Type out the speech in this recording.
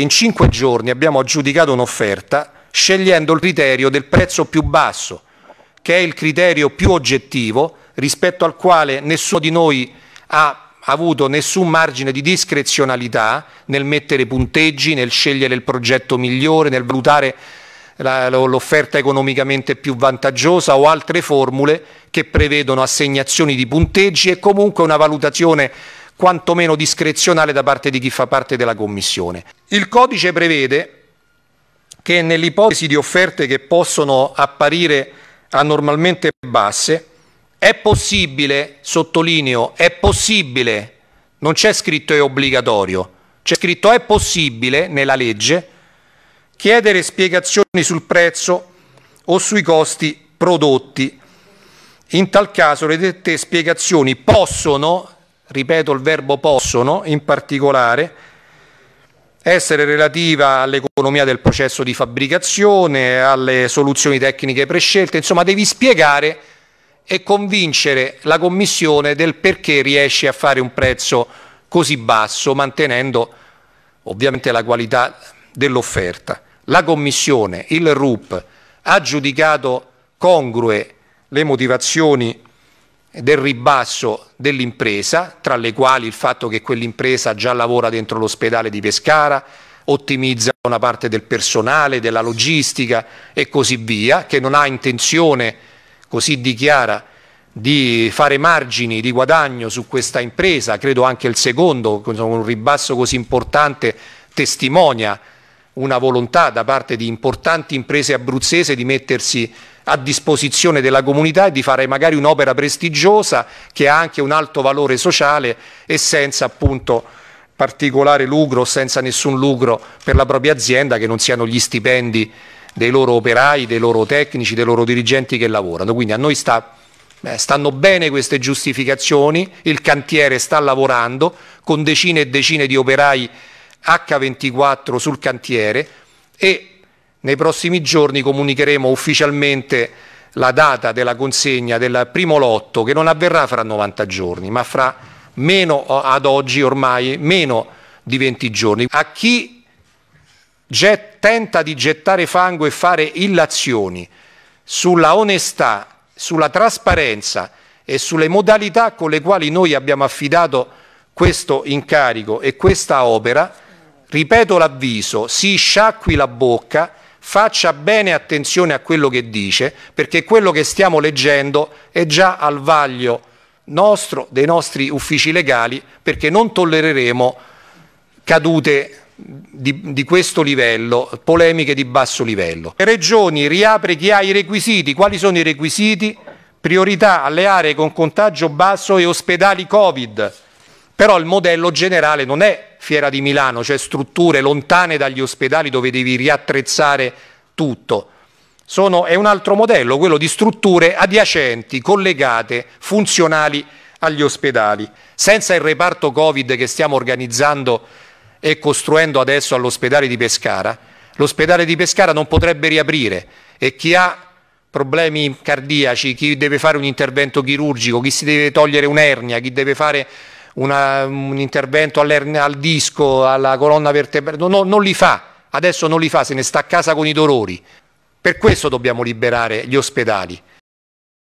In cinque giorni abbiamo aggiudicato un'offerta scegliendo il criterio del prezzo più basso, che è il criterio più oggettivo rispetto al quale nessuno di noi ha avuto nessun margine di discrezionalità nel mettere punteggi, nel scegliere il progetto migliore, nel valutare l'offerta economicamente più vantaggiosa o altre formule che prevedono assegnazioni di punteggi e comunque una valutazione quantomeno discrezionale da parte di chi fa parte della Commissione. Il codice prevede che nell'ipotesi di offerte che possono apparire anormalmente basse, è possibile, sottolineo, è possibile, non c'è scritto è obbligatorio, c'è scritto è possibile nella legge chiedere spiegazioni sul prezzo o sui costi prodotti. In tal caso le dette spiegazioni possono, ripeto il verbo possono, in particolare, essere relativa all'economia del processo di fabbricazione, alle soluzioni tecniche prescelte, insomma devi spiegare e convincere la Commissione del perché riesci a fare un prezzo così basso mantenendo ovviamente la qualità dell'offerta. La Commissione, il RUP, ha giudicato congrue le motivazioni del ribasso dell'impresa, tra le quali il fatto che quell'impresa già lavora dentro l'ospedale di Pescara, ottimizza una parte del personale, della logistica e così via, che non ha intenzione, così dichiara, di fare margini di guadagno su questa impresa, credo anche il secondo, un ribasso così importante testimonia una volontà da parte di importanti imprese abruzzese di mettersi a disposizione della comunità e di fare magari un'opera prestigiosa che ha anche un alto valore sociale e senza appunto particolare lucro, senza nessun lucro per la propria azienda che non siano gli stipendi dei loro operai, dei loro tecnici, dei loro dirigenti che lavorano. Quindi a noi sta, beh, stanno bene queste giustificazioni, il cantiere sta lavorando con decine e decine di operai H24 sul cantiere e nei prossimi giorni comunicheremo ufficialmente la data della consegna del primo lotto che non avverrà fra 90 giorni ma fra meno ad oggi ormai meno di 20 giorni. A chi get, tenta di gettare fango e fare illazioni sulla onestà, sulla trasparenza e sulle modalità con le quali noi abbiamo affidato questo incarico e questa opera, ripeto l'avviso, si sciacqui la bocca, faccia bene attenzione a quello che dice, perché quello che stiamo leggendo è già al vaglio nostro, dei nostri uffici legali, perché non tollereremo cadute di, di, questo livello, polemiche di basso livello. Regioni, riapre chi ha i requisiti. Quali sono i requisiti? Priorità alle aree con contagio basso e ospedali Covid. Però il modello generale non è Fiera di Milano, cioè strutture lontane dagli ospedali dove devi riattrezzare tutto. Sono, è un altro modello, quello di strutture adiacenti, collegate, funzionali agli ospedali. Senza il reparto Covid che stiamo organizzando e costruendo adesso all'ospedale di Pescara, l'ospedale di Pescara non potrebbe riaprire e chi ha problemi cardiaci, chi deve fare un intervento chirurgico, chi si deve togliere un'ernia, chi deve fare una, un intervento al disco, alla colonna vertebrale, no, non li fa, adesso non li fa, se ne sta a casa con i dolori. Per questo dobbiamo liberare gli ospedali.